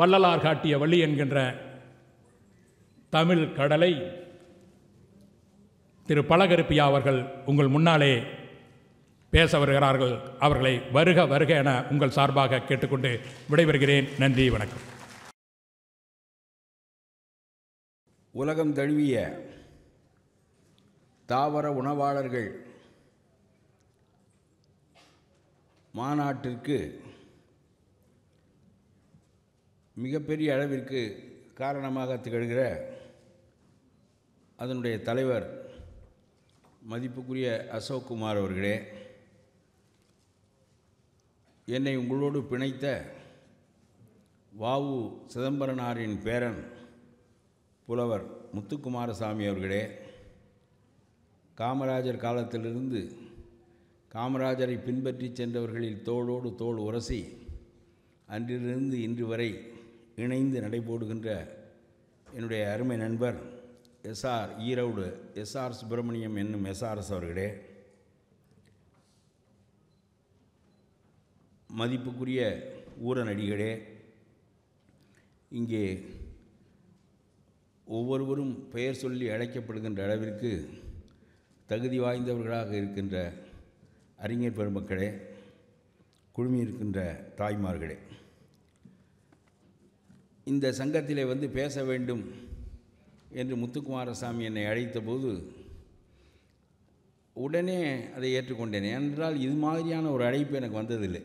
வள்ளலார் காட்டிய வழி என்கின்ற தமிழ் கடலை திரு பலகருப்பியா அவர்கள் உங்கள் முன்னாலே பேச வருகிறார்கள் அவர்களை வருக வருக என உங்கள் சார்பாக கேட்டுக்கொண்டு விடைபெறுகிறேன் நன்றி வணக்கம் உலகம் தழுவிய தாவர உணவாளர்கள் மாநாட்டிற்கு மிகப்பெரிய அளவிற்கு காரணமாக திகழ்கிற அதனுடைய தலைவர் மதிப்புக்குரிய அசோக் குமார் அவர்களே என்னை உங்களோடு பிணைத்த வாவு சிதம்பரனாரின் பேரன் புலவர் முத்துக்குமாரசாமி அவர்களே காமராஜர் காலத்திலிருந்து காமராஜரை பின்பற்றி சென்றவர்களில் தோளோடு தோல் உரசி அன்றிலிருந்து இன்று வரை இணைந்து நடைபோடுகின்ற என்னுடைய அருமை நண்பர் எஸ்ஆர் ஈரோடு எஸ்ஆர் சுப்பிரமணியம் என்னும் எஸ்ஆர்எஸ் அவர்களே மதிப்புக்குரிய ஊரநடிகளே இங்கே ஒவ்வொருவரும் பெயர் சொல்லி அழைக்கப்படுகின்ற அளவிற்கு தகுதி வாய்ந்தவர்களாக இருக்கின்ற அறிஞர் பெருமக்களே குழுமியிருக்கின்ற தாய்மார்களே இந்த சங்கத்திலே வந்து பேச வேண்டும் என்று முத்துக்குமாரசாமி என்னை அழைத்தபோது உடனே அதை ஏற்றுக்கொண்டேன் ஏனென்றால் இது மாதிரியான ஒரு அழைப்பு எனக்கு வந்ததில்லை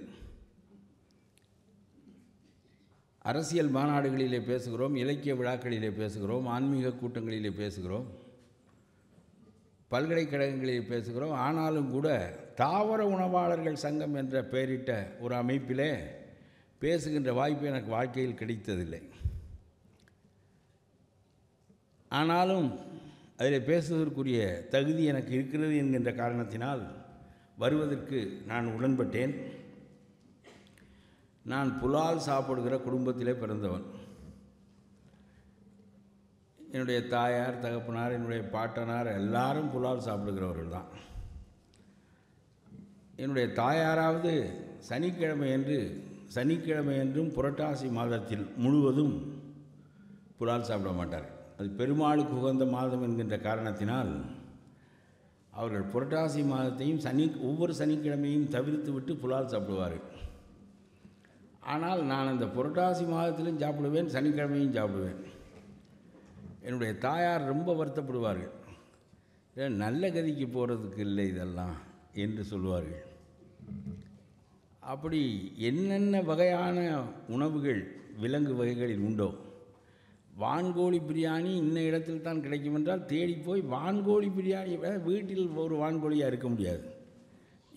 அரசியல் மாநாடுகளிலே பேசுகிறோம் இலக்கிய விழாக்களிலே பேசுகிறோம் ஆன்மீக கூட்டங்களிலே பேசுகிறோம் பல்கலைக்கழகங்களில் பேசுகிறோம் ஆனாலும் கூட தாவர உணவாளர்கள் சங்கம் என்ற பெயரிட்ட ஒரு அமைப்பிலே பேசுகின்ற வாய்ப்பு எனக்கு வாழ்க்கையில் கிடைத்ததில்லை ஆனாலும் அதில் பேசுவதற்குரிய தகுதி எனக்கு இருக்கிறது என்கின்ற காரணத்தினால் வருவதற்கு நான் உடன்பட்டேன் நான் புலால் சாப்பிடுகிற குடும்பத்திலே பிறந்தவன் என்னுடைய தாயார் தகப்பனார் என்னுடைய பாட்டனார் எல்லாரும் புலால் சாப்பிடுகிறவர்கள் தான் என்னுடைய தாயாராவது சனிக்கிழமை என்று என்றும் புரட்டாசி மாதத்தில் முழுவதும் புலால் சாப்பிட மாட்டார் அது பெருமாளுக்கு உகந்த மாதம் என்கின்ற காரணத்தினால் அவர்கள் புரட்டாசி மாதத்தையும் சனி ஒவ்வொரு சனிக்கிழமையும் தவிர்த்து விட்டு புலால் சாப்பிடுவார்கள் ஆனால் நான் அந்த புரட்டாசி மாதத்திலும் சாப்பிடுவேன் சனிக்கிழமையும் சாப்பிடுவேன் என்னுடைய தாயார் ரொம்ப வருத்தப்படுவார்கள் நல்ல கதிக்கு போகிறதுக்கு இல்லை இதெல்லாம் என்று சொல்வார்கள் அப்படி என்னென்ன வகையான உணவுகள் விலங்கு வகைகளில் உண்டோ வான்கோழி பிரியாணி இன்ன இடத்தில் தான் கிடைக்கும் என்றால் தேடி போய் வான்கோழி பிரியாணி வீட்டில் ஒரு வான்கோழியாக இருக்க முடியாது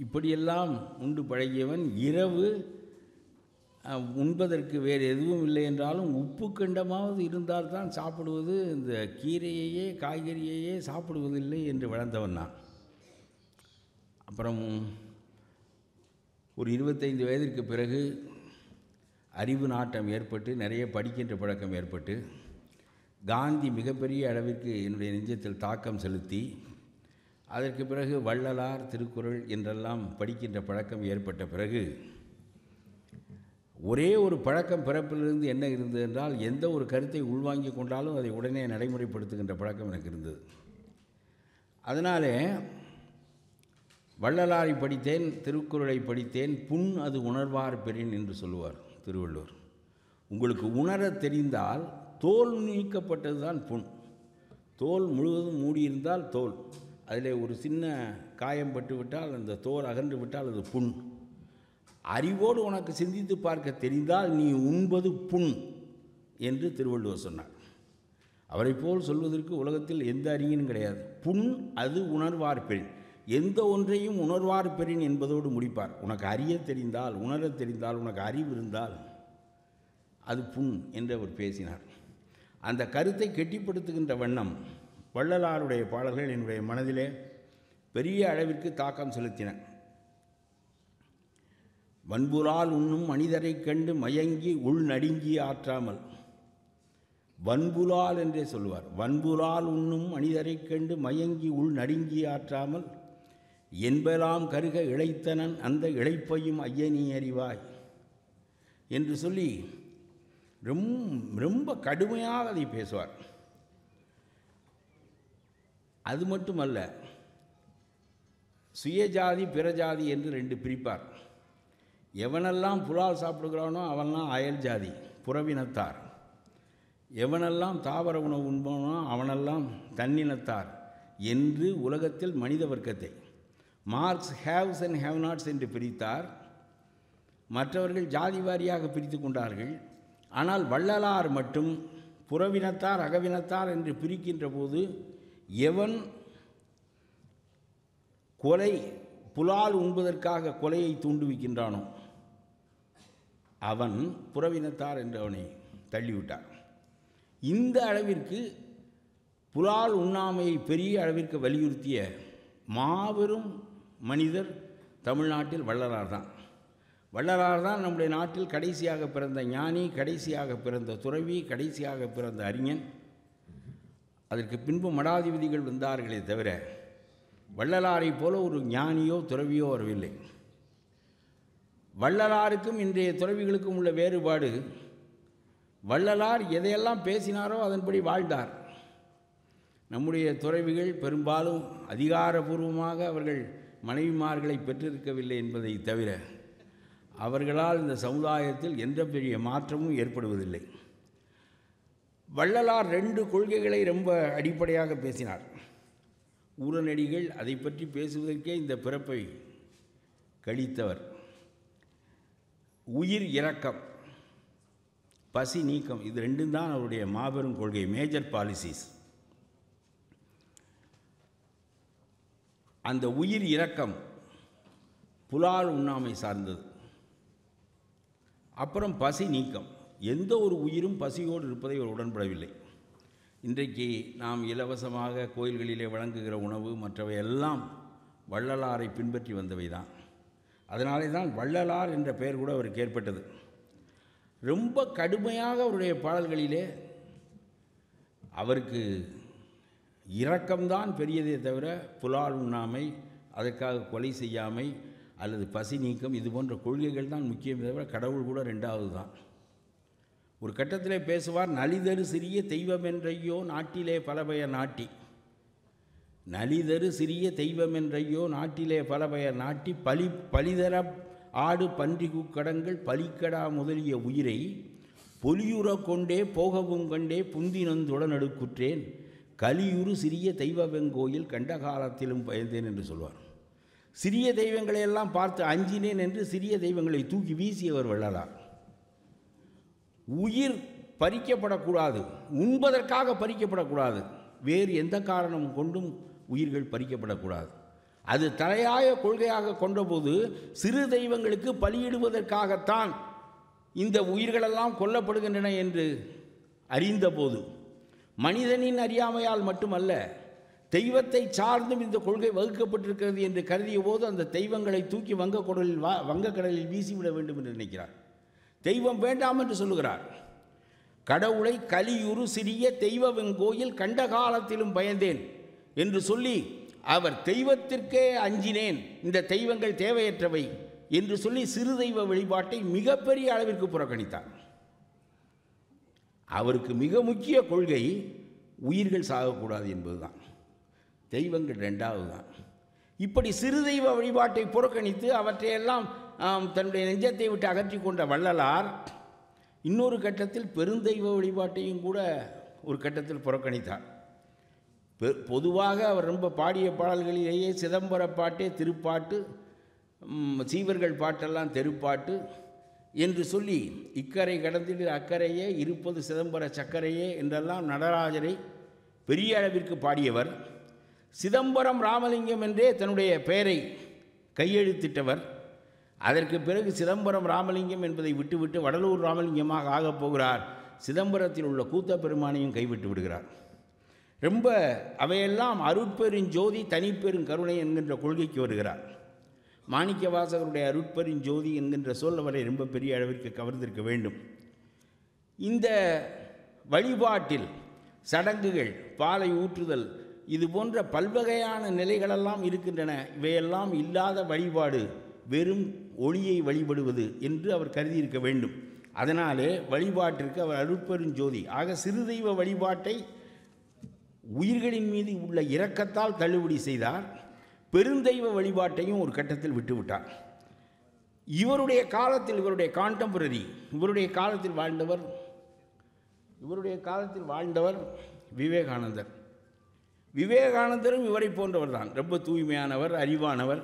இப்படியெல்லாம் உண்டு பழகியவன் இரவு உண்பதற்கு வேறு எதுவும் இல்லை என்றாலும் உப்பு கண்டமாவது இருந்தால் தான் சாப்பிடுவது இந்த கீரையையே காய்கறியையே சாப்பிடுவதில்லை என்று வளர்ந்தவன் நான் அப்புறம் ஒரு இருபத்தைந்து வயதிற்கு பிறகு அறிவு நாட்டம் ஏற்பட்டு நிறைய படிக்கின்ற பழக்கம் ஏற்பட்டு காந்தி மிகப்பெரிய அளவிற்கு என்னுடைய நெஞ்சத்தில் தாக்கம் செலுத்தி அதற்கு பிறகு வள்ளலார் திருக்குறள் என்றெல்லாம் படிக்கின்ற பழக்கம் ஏற்பட்ட பிறகு ஒரே ஒரு பழக்கம் பிறப்பிலிருந்து என்ன இருந்தது என்றால் எந்த ஒரு கருத்தை உள்வாங்கி கொண்டாலும் அதை உடனே நடைமுறைப்படுத்துகின்ற பழக்கம் எனக்கு இருந்தது அதனாலே வள்ளலாரை படித்தேன் திருக்குறளை படித்தேன் புண் அது உணர்வார் பெறின் என்று சொல்லுவார் திருவள்ளுவர் உங்களுக்கு உணர தெரிந்தால் தோல் நீக்கப்பட்டது தான் புண் தோல் முழுவதும் மூடியிருந்தால் தோல் அதில் ஒரு சின்ன காயம் பட்டுவிட்டால் அந்த தோல் அகன்று விட்டால் அது புண் அறிவோடு உனக்கு சிந்தித்து பார்க்க தெரிந்தால் நீ உண்பது புண் என்று திருவள்ளுவர் சொன்னார் அவரை போல் சொல்வதற்கு உலகத்தில் எந்த அறிஞனும் கிடையாது புண் அது உணர்வார் பெண் எந்த ஒன்றையும் உணர்வார் பெறின் என்பதோடு முடிப்பார் உனக்கு அறிய தெரிந்தால் உணர தெரிந்தால் உனக்கு அறிவு இருந்தால் அது புண் என்று அவர் பேசினார் அந்த கருத்தை கெட்டிப்படுத்துகின்ற வண்ணம் வள்ளலாருடைய பாடல்கள் என்னுடைய மனதிலே பெரிய அளவிற்கு தாக்கம் செலுத்தின வன்புலால் உண்ணும் மனிதரைக் கண்டு மயங்கி உள் நடுங்கி ஆற்றாமல் வன்புலால் என்றே சொல்வார் வன்புலால் உண்ணும் மனிதரைக் கண்டு மயங்கி உள் நடுங்கி ஆற்றாமல் என்பலாம் கருக இழைத்தனன் அந்த இழைப்பையும் ஐயனி அறிவாய் என்று சொல்லி ரொம்ப ரொம்ப கடுமையாக அதை பேசுவார் அது மட்டுமல்ல சுயஜாதி பிறஜாதி என்று ரெண்டு பிரிப்பார் எவனெல்லாம் புலால் சாப்பிடுகிறானோ அவனெல்லாம் அயல் ஜாதி புறவினத்தார் எவனெல்லாம் தாவர உணவு உண்பானோ அவனெல்லாம் தன்னினத்தார் என்று உலகத்தில் மனித வர்க்கத்தை Marx haves and have nots என்று பிரித்தார் மற்றவர்கள் ஜாதி வாரியாக பிரித்து கொண்டார்கள் ஆனால் வள்ளலார் மட்டும் புறவினத்தார் அகவினத்தார் என்று பிரிக்கின்ற போது எவன் கொலை புலால் உண்பதற்காக கொலையை தூண்டுவிக்கின்றானோ அவன் புறவினத்தார் என்று அவனை தள்ளிவிட்டார் இந்த அளவிற்கு புலால் உண்ணாமையை பெரிய அளவிற்கு வலியுறுத்திய மாபெரும் மனிதர் தமிழ்நாட்டில் வள்ளலார் தான் வள்ளலார் தான் நம்முடைய நாட்டில் கடைசியாக பிறந்த ஞானி கடைசியாக பிறந்த துறவி கடைசியாக பிறந்த அறிஞன் அதற்கு பின்பு மடாதிபதிகள் வந்தார்களே தவிர வள்ளலாரை போல ஒரு ஞானியோ துறவியோ வரவில்லை வள்ளலாருக்கும் இன்றைய துறவிகளுக்கும் உள்ள வேறுபாடு வள்ளலார் எதையெல்லாம் பேசினாரோ அதன்படி வாழ்ந்தார் நம்முடைய துறவிகள் பெரும்பாலும் அதிகாரபூர்வமாக அவர்கள் மனைவிமார்களை பெற்றிருக்கவில்லை என்பதை தவிர அவர்களால் இந்த சமுதாயத்தில் எந்த பெரிய மாற்றமும் ஏற்படுவதில்லை வள்ளலார் ரெண்டு கொள்கைகளை ரொம்ப அடிப்படையாக பேசினார் ஊரநடிகள் அதை பற்றி பேசுவதற்கே இந்த பிறப்பை கழித்தவர் உயிர் இறக்கம் பசி நீக்கம் இது ரெண்டும் தான் அவருடைய மாபெரும் கொள்கை மேஜர் பாலிசிஸ் அந்த உயிர் இரக்கம் புலால் உண்ணாமை சார்ந்தது அப்புறம் பசி நீக்கம் எந்த ஒரு உயிரும் பசியோடு இருப்பதை உடன்படவில்லை இன்றைக்கு நாம் இலவசமாக கோயில்களிலே வழங்குகிற உணவு மற்றவை எல்லாம் வள்ளலாரை பின்பற்றி வந்தவை தான் அதனாலே தான் வள்ளலார் என்ற பெயர் கூட அவருக்கு ஏற்பட்டது ரொம்ப கடுமையாக அவருடைய பாடல்களிலே அவருக்கு இரக்கம்தான் பெரியதே தவிர புலால் உண்ணாமை அதற்காக கொலை செய்யாமை அல்லது பசி நீக்கம் இது போன்ற கொள்கைகள் தான் முக்கியம் தவிர கடவுள் கூட ரெண்டாவது தான் ஒரு கட்டத்தில் பேசுவார் நலிதரு சிறிய தெய்வமென்றையோ நாட்டிலே பலபய நாட்டி நலிதரு சிறிய தெய்வமென்றையோ நாட்டிலே பலபய நாட்டி பலி பலிதர ஆடு பன்றி குக்கடங்கள் பலிக்கடா முதலிய உயிரை பொலியுற கொண்டே போகவும் கண்டே புந்தினந்துடன் அடுக்குற்றேன் கலியுறு சிறிய தெய்வ வெங்கோயில் கண்ட காலத்திலும் பயந்தேன் என்று சொல்வார் சிறிய தெய்வங்களை எல்லாம் பார்த்து அஞ்சினேன் என்று சிறிய தெய்வங்களை தூக்கி வீசியவர் வள்ளலார் உயிர் பறிக்கப்படக்கூடாது உண்பதற்காக பறிக்கப்படக்கூடாது வேறு எந்த காரணம் கொண்டும் உயிர்கள் பறிக்கப்படக்கூடாது அது தலையாய கொள்கையாக கொண்டபோது சிறு தெய்வங்களுக்கு பலியிடுவதற்காகத்தான் இந்த உயிர்களெல்லாம் கொல்லப்படுகின்றன என்று அறிந்தபோது மனிதனின் அறியாமையால் மட்டுமல்ல தெய்வத்தை சார்ந்தும் இந்த கொள்கை வகுக்கப்பட்டிருக்கிறது என்று கருதிய போது அந்த தெய்வங்களை தூக்கி வங்கக்கடலில் வா வங்கக்கடலில் வீசிவிட வேண்டும் என்று நினைக்கிறார் தெய்வம் வேண்டாம் என்று சொல்லுகிறார் கடவுளை கலியுறு சிறிய கோயில் கண்ட காலத்திலும் பயந்தேன் என்று சொல்லி அவர் தெய்வத்திற்கே அஞ்சினேன் இந்த தெய்வங்கள் தேவையற்றவை என்று சொல்லி சிறு தெய்வ வழிபாட்டை மிகப்பெரிய அளவிற்கு புறக்கணித்தார் அவருக்கு மிக முக்கிய கொள்கை உயிர்கள் சாகக்கூடாது என்பது தான் தெய்வங்கள் ரெண்டாவது தான் இப்படி சிறு தெய்வ வழிபாட்டை புறக்கணித்து அவற்றையெல்லாம் தன்னுடைய நெஞ்சத்தை விட்டு அகற்றி கொண்ட வள்ளலார் இன்னொரு கட்டத்தில் பெருந்தெய்வ வழிபாட்டையும் கூட ஒரு கட்டத்தில் புறக்கணித்தார் பெ பொதுவாக அவர் ரொம்ப பாடிய பாடல்களிலேயே சிதம்பர பாட்டே திருப்பாட்டு சீவர்கள் பாட்டெல்லாம் தெருப்பாட்டு என்று சொல்லி இக்கரை கடந்திரு அக்கறையே இருப்பது சிதம்பர சக்கரையே என்றெல்லாம் நடராஜரை பெரிய அளவிற்கு பாடியவர் சிதம்பரம் ராமலிங்கம் என்றே தன்னுடைய பெயரை கையெழுத்திட்டவர் அதற்கு பிறகு சிதம்பரம் ராமலிங்கம் என்பதை விட்டுவிட்டு வடலூர் ராமலிங்கமாக ஆகப் போகிறார் சிதம்பரத்தில் உள்ள கூத்த பெருமானையும் கைவிட்டு விடுகிறார் ரொம்ப அவையெல்லாம் அருட்பெருஞ்சோதி தனிப்பெருங்கருணை என்கின்ற கொள்கைக்கு வருகிறார் மாணிக்க வாசகருடைய அருட்பரிஞ்சோதி என்கின்ற சொல் அவரை ரொம்ப பெரிய அளவிற்கு கவர்ந்திருக்க வேண்டும் இந்த வழிபாட்டில் சடங்குகள் பாலை ஊற்றுதல் இது போன்ற பல்வகையான நிலைகளெல்லாம் இருக்கின்றன இவையெல்லாம் இல்லாத வழிபாடு வெறும் ஒளியை வழிபடுவது என்று அவர் கருதியிருக்க வேண்டும் அதனாலே வழிபாட்டிற்கு அவர் அருட்பெருஞ்சோதி ஆக சிறுதெய்வ வழிபாட்டை உயிர்களின் மீது உள்ள இரக்கத்தால் தள்ளுபடி செய்தார் பெருந்தெய்வ வழிபாட்டையும் ஒரு கட்டத்தில் விட்டுவிட்டார் இவருடைய காலத்தில் இவருடைய காண்டம்பரரி இவருடைய காலத்தில் வாழ்ந்தவர் இவருடைய காலத்தில் வாழ்ந்தவர் விவேகானந்தர் விவேகானந்தரும் இவரை போன்றவர் தான் ரொம்ப தூய்மையானவர் அறிவானவர்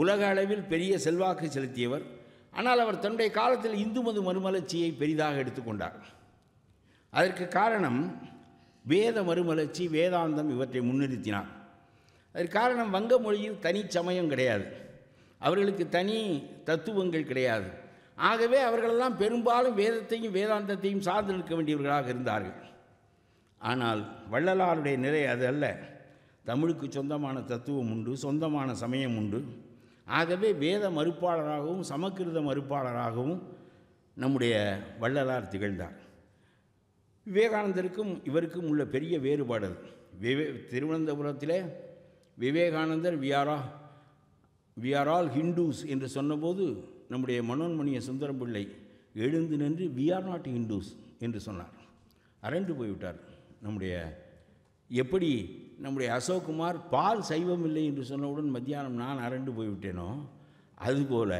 உலக அளவில் பெரிய செல்வாக்கு செலுத்தியவர் ஆனால் அவர் தன்னுடைய காலத்தில் இந்து மது மறுமலர்ச்சியை பெரிதாக எடுத்துக்கொண்டார் அதற்கு காரணம் வேத மறுமலர்ச்சி வேதாந்தம் இவற்றை முன்னிறுத்தினார் அதற்கு காரணம் வங்க மொழியில் தனி சமயம் கிடையாது அவர்களுக்கு தனி தத்துவங்கள் கிடையாது ஆகவே அவர்களெல்லாம் பெரும்பாலும் வேதத்தையும் வேதாந்தத்தையும் சார்ந்து நிற்க வேண்டியவர்களாக இருந்தார்கள் ஆனால் வள்ளலாருடைய நிலை அது அல்ல தமிழுக்கு சொந்தமான தத்துவம் உண்டு சொந்தமான சமயம் உண்டு ஆகவே வேத மறுப்பாளராகவும் சமக்கிருத மறுப்பாளராகவும் நம்முடைய வள்ளலார் திகழ்ந்தார் விவேகானந்தருக்கும் இவருக்கும் உள்ள பெரிய வேறுபாடு அது திருவனந்தபுரத்தில் விவேகானந்தர் ah we are all Hindus என்று சொன்னபோது நம்முடைய மனோன்மணிய சுந்தரம் பிள்ளை எழுந்து நின்று வி ஆர் நாட் ஹிண்டூஸ் என்று சொன்னார் அரண்டு போய்விட்டார் நம்முடைய எப்படி நம்முடைய அசோக்குமார் பால் சைவம் இல்லை என்று சொன்னவுடன் மத்தியானம் நான் அரண்டு போய்விட்டேனோ அதுபோல்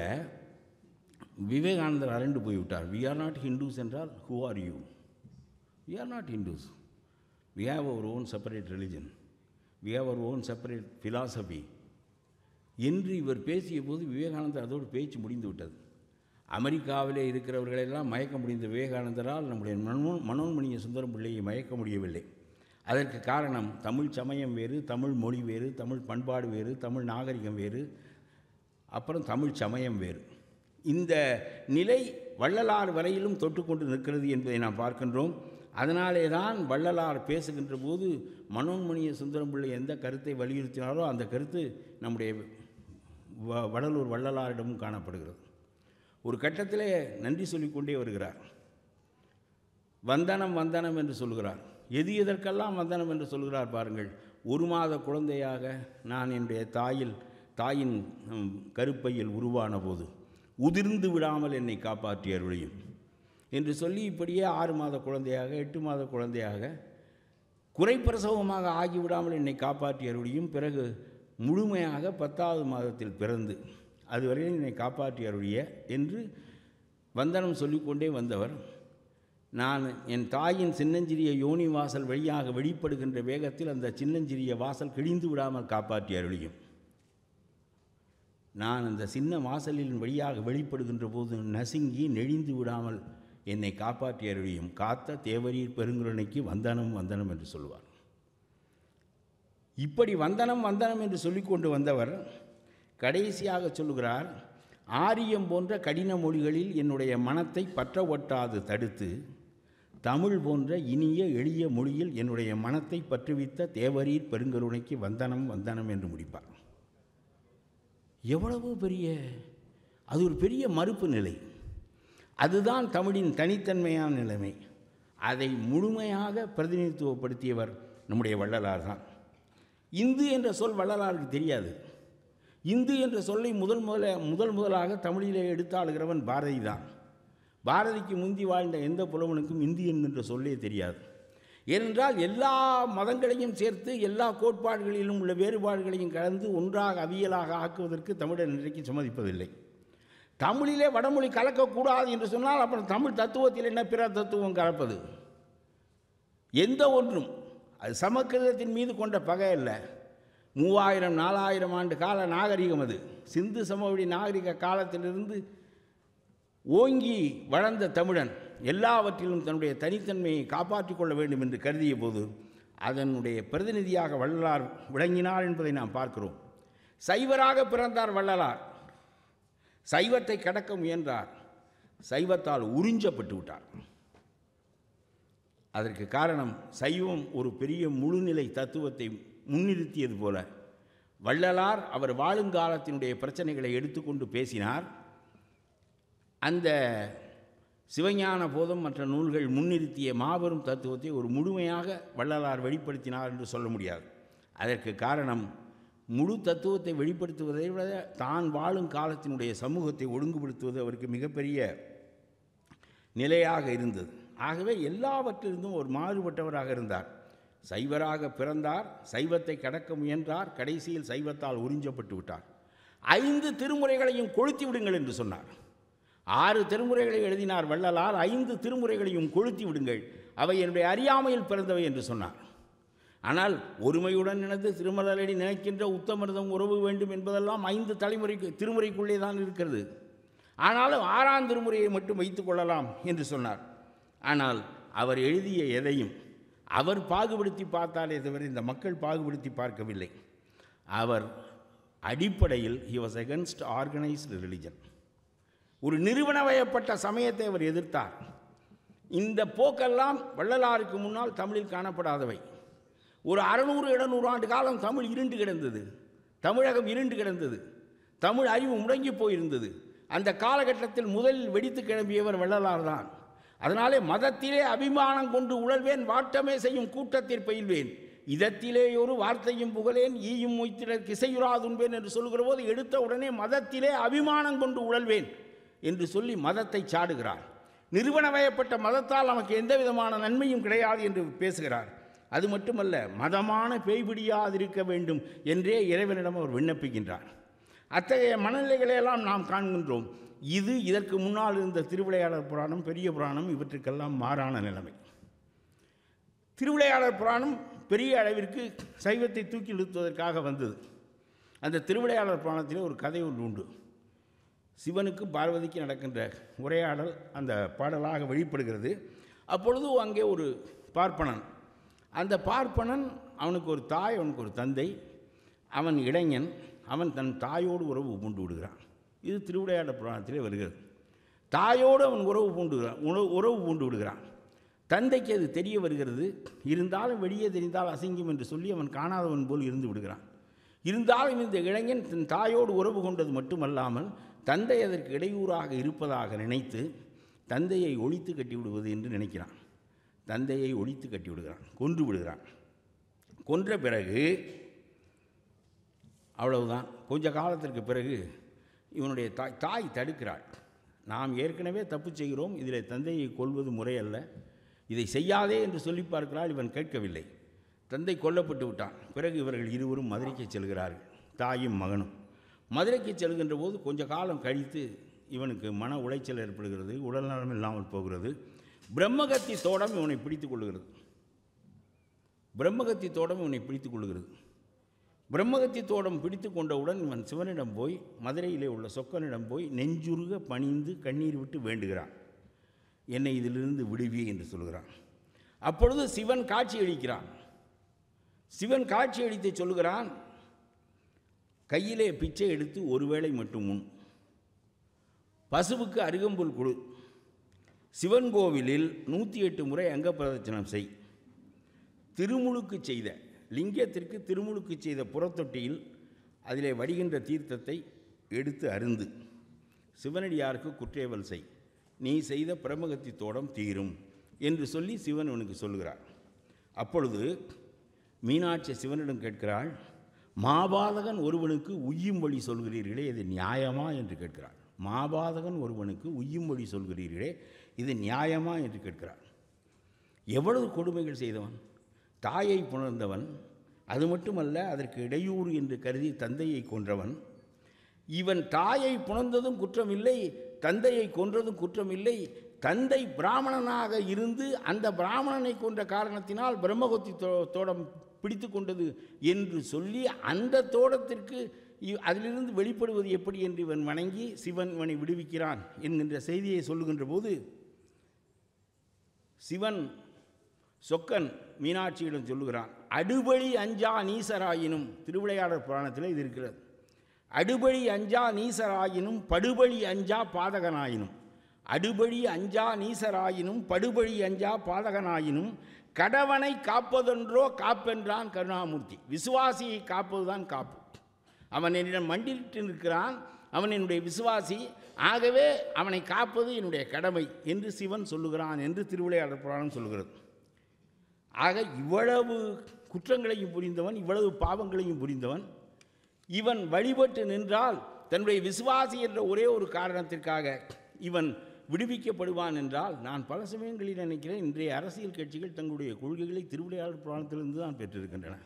விவேகானந்தர் அரண்டு போய்விட்டார் வி ஆர் நாட் ஹிண்டூஸ் என்றால் who are you we are not Hindus we have our own separate religion we have our own separate philosophy என்று இவர் பேசிய போது விவேகானந்தர் அதோடு பேச்சு முடிந்து விட்டது அமெரிக்காவிலே இருக்கிறவர்களெல்லாம் மயக்க முடிந்த விவேகானந்தரால் நம்முடைய மனோ மனோன்மணிய சுந்தரம் பிள்ளையை மயக்க முடியவில்லை அதற்கு காரணம் தமிழ் சமயம் வேறு தமிழ் மொழி வேறு தமிழ் பண்பாடு வேறு தமிழ் நாகரிகம் வேறு அப்புறம் தமிழ் சமயம் வேறு இந்த நிலை வள்ளலார் வரையிலும் தொட்டுக்கொண்டு நிற்கிறது என்பதை நாம் பார்க்கின்றோம் அதனாலே தான் வள்ளலார் பேசுகின்ற போது மனோன்மணிய சுந்தரம் பிள்ளை எந்த கருத்தை வலியுறுத்தினாரோ அந்த கருத்து நம்முடைய வ வடலூர் வள்ளலாரிடமும் காணப்படுகிறது ஒரு கட்டத்தில் நன்றி சொல்லிக்கொண்டே வருகிறார் வந்தனம் வந்தனம் என்று சொல்கிறார் எது எதற்கெல்லாம் வந்தனம் என்று சொல்கிறார் பாருங்கள் ஒரு மாத குழந்தையாக நான் என்னுடைய தாயில் தாயின் கருப்பையில் உருவான போது உதிர்ந்து விடாமல் என்னை காப்பாற்றியவர்களையும் என்று சொல்லி இப்படியே ஆறு மாத குழந்தையாக எட்டு மாத குழந்தையாக குறைப்பிரசவமாக ஆகிவிடாமல் என்னை காப்பாற்றிய அருளியும் பிறகு முழுமையாக பத்தாவது மாதத்தில் பிறந்து அதுவரையில் என்னை காப்பாற்றிய அருளிய என்று வந்தனம் சொல்லிக்கொண்டே வந்தவர் நான் என் தாயின் சின்னஞ்சிறிய யோனி வாசல் வழியாக வெளிப்படுகின்ற வேகத்தில் அந்த சின்னஞ்சிறிய வாசல் கிழிந்து விடாமல் காப்பாற்றி அருளியும் நான் அந்த சின்ன வாசலின் வழியாக வெளிப்படுகின்ற போது நசுங்கி நெழிந்து விடாமல் என்னை காப்பாற்றி காத்த தேவரீர் பெருங்குழனைக்கு வந்தனம் வந்தனம் என்று சொல்லுவார் இப்படி வந்தனம் வந்தனம் என்று சொல்லி கொண்டு வந்தவர் கடைசியாக சொல்லுகிறார் ஆரியம் போன்ற கடின மொழிகளில் என்னுடைய மனத்தை பற்ற ஒட்டாது தடுத்து தமிழ் போன்ற இனிய எளிய மொழியில் என்னுடைய மனத்தை பற்றுவித்த தேவரீர் பெருங்கருணைக்கு வந்தனம் வந்தனம் என்று முடிப்பார் எவ்வளவு பெரிய அது ஒரு பெரிய மறுப்பு நிலை அதுதான் தமிழின் தனித்தன்மையான நிலைமை அதை முழுமையாக பிரதிநிதித்துவப்படுத்தியவர் நம்முடைய வள்ளலார் தான் இந்து என்ற சொல் வள்ளலாருக்கு தெரியாது இந்து என்ற சொல்லை முதல் முதல முதல் முதலாக தமிழிலே எடுத்தாளுகிறவன் பாரதி தான் பாரதிக்கு முந்தி வாழ்ந்த எந்த புலவனுக்கும் இந்து என்ற சொல்லே தெரியாது ஏனென்றால் எல்லா மதங்களையும் சேர்த்து எல்லா கோட்பாடுகளிலும் உள்ள வேறுபாடுகளையும் கலந்து ஒன்றாக அவியலாக ஆக்குவதற்கு தமிழர் இன்றைக்கு சம்மதிப்பதில்லை தமிழிலே வடமொழி கலக்கக்கூடாது என்று சொன்னால் அப்புறம் தமிழ் தத்துவத்தில் என்ன பிற தத்துவம் கலப்பது எந்த ஒன்றும் அது சமக்கிருதத்தின் மீது கொண்ட பகை அல்ல மூவாயிரம் நாலாயிரம் ஆண்டு கால நாகரிகம் அது சிந்து சமவெளி நாகரிக காலத்திலிருந்து ஓங்கி வளர்ந்த தமிழன் எல்லாவற்றிலும் தன்னுடைய தனித்தன்மையை காப்பாற்றிக் கொள்ள வேண்டும் என்று கருதிய போது அதனுடைய பிரதிநிதியாக வள்ளலார் விளங்கினார் என்பதை நாம் பார்க்கிறோம் சைவராக பிறந்தார் வள்ளலார் சைவத்தை கடக்க முயன்றார் சைவத்தால் உறிஞ்சப்பட்டு விட்டார் அதற்கு காரணம் சைவம் ஒரு பெரிய முழுநிலை தத்துவத்தை முன்னிறுத்தியது போல வள்ளலார் அவர் வாழுங்காலத்தினுடைய பிரச்சனைகளை எடுத்துக்கொண்டு பேசினார் அந்த சிவஞான போதம் மற்ற நூல்கள் முன்னிறுத்திய மாபெரும் தத்துவத்தை ஒரு முழுமையாக வள்ளலார் வெளிப்படுத்தினார் என்று சொல்ல முடியாது அதற்கு காரணம் முழு தத்துவத்தை வெளிப்படுத்துவதை விட தான் வாழும் காலத்தினுடைய சமூகத்தை ஒழுங்குபடுத்துவது அவருக்கு மிகப்பெரிய நிலையாக இருந்தது ஆகவே எல்லாவற்றிலிருந்தும் ஒரு மாறுபட்டவராக இருந்தார் சைவராக பிறந்தார் சைவத்தை கடக்க முயன்றார் கடைசியில் சைவத்தால் உறிஞ்சப்பட்டு விட்டார் ஐந்து திருமுறைகளையும் கொளுத்தி விடுங்கள் என்று சொன்னார் ஆறு திருமுறைகளை எழுதினார் வள்ளலால் ஐந்து திருமுறைகளையும் கொளுத்தி விடுங்கள் அவை என்னுடைய அறியாமையில் பிறந்தவை என்று சொன்னார் ஆனால் ஒருமையுடன் இணைந்து திருமலரடி நினைக்கின்ற உத்தமிருதம் உறவு வேண்டும் என்பதெல்லாம் ஐந்து தலைமுறைக்கு திருமுறைக்குள்ளே தான் இருக்கிறது ஆனாலும் ஆறாம் திருமுறையை மட்டும் வைத்து கொள்ளலாம் என்று சொன்னார் ஆனால் அவர் எழுதிய எதையும் அவர் பாகுபடுத்தி பார்த்தாலே தவிர இந்த மக்கள் பாகுபடுத்தி பார்க்கவில்லை அவர் அடிப்படையில் he was against organised religion ஒரு நிறுவன வயப்பட்ட சமயத்தை அவர் எதிர்த்தார் இந்த போக்கெல்லாம் வள்ளலாருக்கு முன்னால் தமிழில் காணப்படாதவை ஒரு அறநூறு இடநூறு ஆண்டு காலம் தமிழ் இருண்டு கிடந்தது தமிழகம் இருண்டு கிடந்தது தமிழ் அறிவு முடங்கி போயிருந்தது அந்த காலகட்டத்தில் முதலில் வெடித்து கிளம்பியவர் வள்ளலார் தான் அதனாலே மதத்திலே அபிமானம் கொண்டு உழல்வேன் வாட்டமே செய்யும் கூட்டத்தில் பயில்வேன் இதத்திலே ஒரு வார்த்தையும் புகழேன் ஈயும் மொய்த்திடர் கிசையுறாதுன்பேன் என்று சொல்கிற போது எடுத்த உடனே மதத்திலே அபிமானம் கொண்டு உழல்வேன் என்று சொல்லி மதத்தை சாடுகிறார் நிறுவனமயப்பட்ட மதத்தால் நமக்கு எந்த விதமான நன்மையும் கிடையாது என்று பேசுகிறார் அது மட்டுமல்ல மதமான பிடியாதிருக்க வேண்டும் என்றே இறைவனிடம் அவர் விண்ணப்பிக்கின்றார் அத்தகைய மனநிலைகளையெல்லாம் நாம் காண்கின்றோம் இது இதற்கு முன்னால் இருந்த திருவிளையாளர் புராணம் பெரிய புராணம் இவற்றுக்கெல்லாம் மாறான நிலைமை திருவிளையாளர் புராணம் பெரிய அளவிற்கு சைவத்தை தூக்கி நிறுத்துவதற்காக வந்தது அந்த திருவிளையாளர் புராணத்திலே ஒரு கதை ஒன்று உண்டு சிவனுக்கு பார்வதிக்கு நடக்கின்ற உரையாடல் அந்த பாடலாக வெளிப்படுகிறது அப்பொழுது அங்கே ஒரு பார்ப்பனன் அந்த பார்ப்பனன் அவனுக்கு ஒரு தாய் அவனுக்கு ஒரு தந்தை அவன் இளைஞன் அவன் தன் தாயோடு உறவு பூண்டு விடுகிறான் இது திருவிடையாட புராணத்திலே வருகிறது தாயோடு அவன் உறவு பூண்டுகிறான் உணவு உறவு பூண்டு விடுகிறான் தந்தைக்கு அது தெரிய வருகிறது இருந்தாலும் வெளியே தெரிந்தால் அசிங்கம் என்று சொல்லி அவன் காணாதவன் போல் இருந்து விடுகிறான் இருந்தாலும் இந்த இளைஞன் தன் தாயோடு உறவு கொண்டது மட்டுமல்லாமல் தந்தை அதற்கு இடையூறாக இருப்பதாக நினைத்து தந்தையை ஒழித்து கட்டிவிடுவது என்று நினைக்கிறான் தந்தையை ஒழித்து கட்டி விடுகிறான் கொன்று விடுகிறான் கொன்ற பிறகு அவ்வளவுதான் கொஞ்ச காலத்திற்கு பிறகு இவனுடைய தாய் தாய் தடுக்கிறாள் நாம் ஏற்கனவே தப்பு செய்கிறோம் இதில் தந்தையை கொள்வது முறையல்ல இதை செய்யாதே என்று சொல்லி பார்க்கிறாள் இவன் கேட்கவில்லை தந்தை கொல்லப்பட்டு விட்டான் பிறகு இவர்கள் இருவரும் மதுரைக்கு செல்கிறார்கள் தாயும் மகனும் மதுரைக்கு செல்கின்ற போது கொஞ்ச காலம் கழித்து இவனுக்கு மன உளைச்சல் ஏற்படுகிறது உடல்நலம் இல்லாமல் போகிறது பிரம்மகத்தி தோடம் இவனை பிடித்து கொள்கிறது பிரம்மகத்தி தோடம் இவனை பிடித்து கொள்கிறது பிரம்மகத்தி தோடம் பிடித்து கொண்டவுடன் இவன் சிவனிடம் போய் மதுரையிலே உள்ள சொக்கனிடம் போய் நெஞ்சுருக பணிந்து கண்ணீர் விட்டு வேண்டுகிறான் என்னை இதிலிருந்து விடுவி என்று சொல்கிறான் அப்பொழுது சிவன் காட்சி அளிக்கிறான் சிவன் காட்சி அளித்து சொல்கிறான் கையிலே பிச்சை எடுத்து ஒருவேளை மட்டும் முன் பசுவுக்கு அருகம்புல் கொடு சிவன் கோவிலில் நூற்றி எட்டு முறை அங்க பிரதட்சணம் செய் திருமுழுக்கு செய்த லிங்கத்திற்கு திருமுழுக்கு செய்த புறத்தொட்டியில் அதிலே வடிகின்ற தீர்த்தத்தை எடுத்து அருந்து சிவனடியாருக்கு குற்றேவல் செய் நீ செய்த பிரமகத்தி தோடம் தீரும் என்று சொல்லி சிவன் உனக்கு சொல்கிறார் அப்பொழுது மீனாட்சி சிவனிடம் கேட்கிறாள் மாபாதகன் ஒருவனுக்கு உய்யும் வழி சொல்கிறீர்களே இது நியாயமா என்று கேட்கிறாள் மாபாதகன் ஒருவனுக்கு உய்யும் வழி சொல்கிறீர்களே இது நியாயமா என்று கேட்கிறான் எவ்வளவு கொடுமைகள் செய்தவன் தாயை புணர்ந்தவன் அது மட்டுமல்ல அதற்கு இடையூறு என்று கருதி தந்தையை கொன்றவன் இவன் தாயை புணர்ந்ததும் குற்றமில்லை தந்தையை கொன்றதும் குற்றமில்லை தந்தை பிராமணனாக இருந்து அந்த பிராமணனை கொன்ற காரணத்தினால் பிரம்மகோத்தி தோடம் பிடித்து கொண்டது என்று சொல்லி அந்த தோடத்திற்கு அதிலிருந்து வெளிப்படுவது எப்படி என்று இவன் வணங்கி சிவன் இவனை விடுவிக்கிறான் என்கின்ற செய்தியை சொல்லுகின்ற போது சிவன் சொக்கன் மீனாட்சியிடம் சொல்லுகிறான் அடுபழி அஞ்சா நீசராயினும் திருவிளையாடல் புராணத்தில் இது இருக்கிறது அடுபழி அஞ்சா நீசராயினும் படுபழி அஞ்சா பாதகனாயினும் அடுபழி அஞ்சா நீசராயினும் படுபழி அஞ்சா பாதகனாயினும் கடவனை காப்பதென்றோ காப்பென்றான் கருணாமூர்த்தி விசுவாசியை காப்பதுதான் காப்பு அவன் என்னிடம் மண்டிட்டு நிற்கிறான் அவன் என்னுடைய விசுவாசி ஆகவே அவனை காப்பது என்னுடைய கடமை என்று சிவன் சொல்லுகிறான் என்று திருவிளையாடற் புராணம் சொல்கிறது ஆக இவ்வளவு குற்றங்களையும் புரிந்தவன் இவ்வளவு பாவங்களையும் புரிந்தவன் இவன் வழிபட்டு நின்றால் தன்னுடைய விசுவாசி என்ற ஒரே ஒரு காரணத்திற்காக இவன் விடுவிக்கப்படுவான் என்றால் நான் பல சமயங்களில் நினைக்கிறேன் இன்றைய அரசியல் கட்சிகள் தங்களுடைய கொள்கைகளை திருவிளையாடல் புராணத்திலிருந்து தான் பெற்றிருக்கின்றன